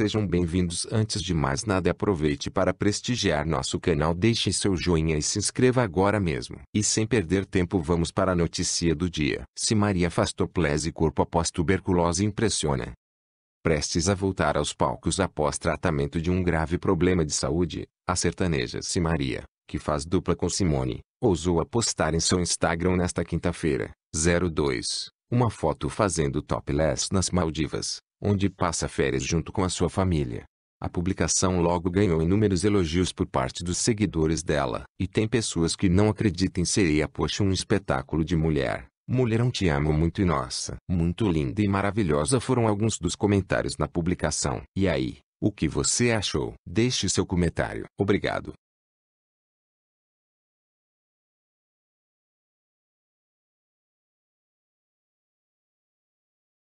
sejam bem-vindos. Antes de mais nada, aproveite para prestigiar nosso canal, deixe seu joinha e se inscreva agora mesmo. E sem perder tempo, vamos para a notícia do dia. Se Maria Fastoplese corpo após tuberculose impressiona. Prestes a voltar aos palcos após tratamento de um grave problema de saúde, a sertaneja Se Maria, que faz dupla com Simone, ousou apostar em seu Instagram nesta quinta-feira, 02, uma foto fazendo topless nas Maldivas onde passa férias junto com a sua família. A publicação logo ganhou inúmeros elogios por parte dos seguidores dela. E tem pessoas que não acreditam seria poxa um espetáculo de mulher. Mulherão te amo muito e nossa, muito linda e maravilhosa foram alguns dos comentários na publicação. E aí, o que você achou? Deixe seu comentário. Obrigado.